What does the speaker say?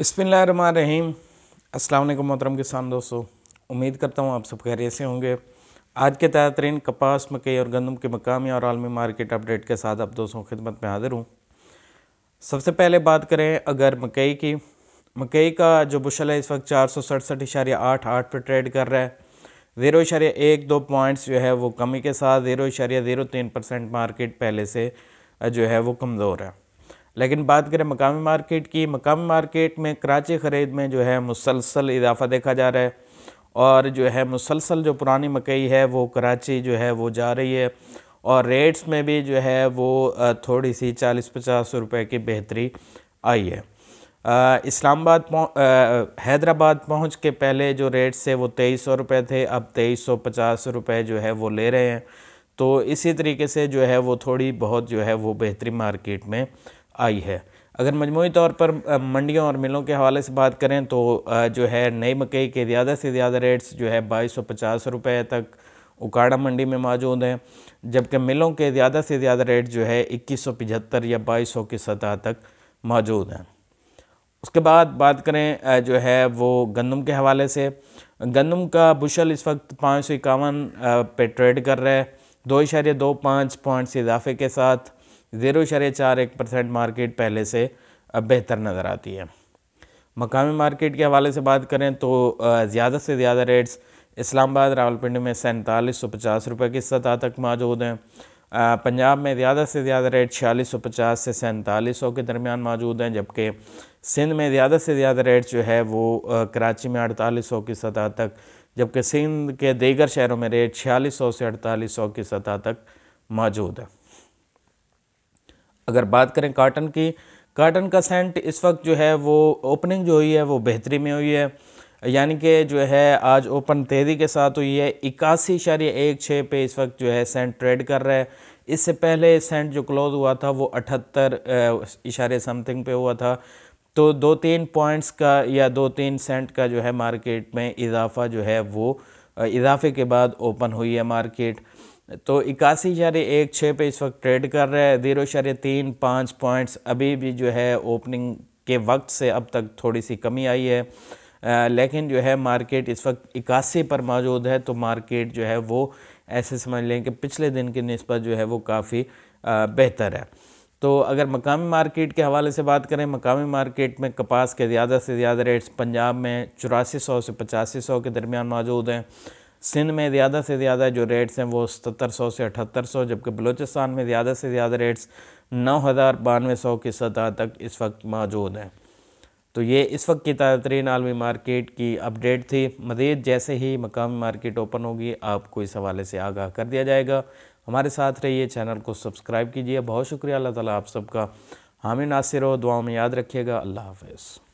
बसमीम अल्लाम मोहतरम किसान दोस्तों उम्मीद करता हूँ आप सब खैर से होंगे आज के तहत तरीन कपास मकई और गंदम के मकामी और आलमी मार्केट अपडेट के साथ आप दोस्तों खिदमत में हाज़िर हूँ सबसे पहले बात करें अगर मकई की मकई का जो बुशल है इस वक्त चार सौ सड़सठ इशारिया आठ आठ पर ट्रेड कर रहा है ज़ीरो इशारिया एक दो पॉइंट्स जो है वो कमी के साथ ज़ीरो इशारिया ज़ीरो तीन परसेंट मार्केट पहले से जो है वो कमज़ोर है लेकिन बात करें मकामी मार्केट की मकामी मार्केट में कराची ख़रीद में जो है मुसलसल इजाफा देखा जा रहा है और जो है मुसलसल जो पुरानी मकई है वो कराची जो है वो जा रही है और रेट्स में भी जो है वो थोड़ी सी चालीस पचास रुपए की बेहतरी आई है इस्लामाबाद हैदराबाद पहुंच के पहले जो रेट्स थे वो तेईस सौ रुपये थे अब तेईस सौ पचास रुपये जो है वो ले रहे हैं तो इसी तरीके से जो है वो थोड़ी बहुत जो है वो बेहतरी मार्केट में आई है अगर मजमू तौर पर मंडियों और मिलों के हवाले से बात करें तो जो है नई मकई के ज़्यादा से ज़्यादा रेट्स जो है बाईस सौ पचास रुपये तक उकाड़ा मंडी में मौजूद हैं जबकि मिलों के ज़्यादा से ज़्यादा रेट जो है इक्कीस सौ पचहत्तर या बाईस सौ की सतह तक मौजूद हैं उसके बाद बात करें जो है वो गंदम के हवाले से गंदम का बुशल इस वक्त पाँच सौ इक्यावन पे ट्रेड कर रहा है दो इशारे दो पाँच पॉइंट्स इजाफे के साथ ज़ीरो शरे चार एक परसेंट मार्केट पहले से अब बेहतर नज़र आती है मकामी मार्केट के हवाले से बात करें तो ज़्यादा से ज़्यादा रेट्स इस्लामाबाद रावलपिंडी में सैंतालीस सौ पचास रुपये की सतह तक मौजूद हैं पंजाब में ज़्यादा से ज़्यादा रेट छियालीस सौ पचास से सैंतालीस सौ के दरमियान मौजूद हैं जबकि सिंध में ज़्यादा से ज़्यादा रेट जो है वो कराची में अड़तालीस सौ की सतह तक जबकि सिंध के दीगर शहरों में रेट छियालीस सौ से अड़तालीस सौ की सतह तक मौजूद है अगर बात करें काटन की काटन का सेंट इस वक्त जो है वो ओपनिंग जो हुई है वो बेहतरी में हुई है यानी कि जो है आज ओपन तेज़ी के साथ हुई है इक्यासी इशारे एक छः पे इस वक्त जो है सेंट ट्रेड कर रहा है इससे पहले सेंट जो क्लोज हुआ था वो अठहत्तर इशारे समथिंग पे हुआ था तो दो तीन पॉइंट्स का या दो तीन सेंट का जो है मार्केट में इजाफा जो है वो इजाफे के बाद ओपन हुई है मार्केट तो इक्यासी इशारे एक छः पे इस वक्त ट्रेड कर रहा है जीरो इशारे तीन पाँच पॉइंट्स अभी भी जो है ओपनिंग के वक्त से अब तक थोड़ी सी कमी आई है आ, लेकिन जो है मार्केट इस वक्त इक्यासी पर मौजूद है तो मार्केट जो है वो ऐसे समझ लें कि पिछले दिन की नस्बत जो है वो काफ़ी बेहतर है तो अगर मकामी मार्केट के हवाले से बात करें मकामी मार्केट में कपास के ज़्यादा से ज़्यादा रेट्स पंजाब में चौरासी सौ से पचासी सौ के दरमियान मौजूद हैं सिंध में ज़्यादा से ज़्यादा जो रेट्स हैं वो सतर सौ से अठहत्तर सौ जबकि बलूचिस्तान में ज़्यादा से ज़्यादा रेट्स नौ हज़ार बानवे सौ की सतह तक इस वक्त मौजूद हैं तो ये इस वक्त की ताज़ा तरीन आलमी मार्केट की अपडेट थी मज़ीद जैसे ही मकामी मार्केट ओपन होगी आपको इस हवाले से आगाह कर दिया जाएगा हमारे साथ रहिए चैनल को सब्सक्राइब कीजिए बहुत शुक्रिया अल्लाह ताला आप सबका हामिद नासिर हो दुआ में याद रखिएगा अल्लाह हाफिज़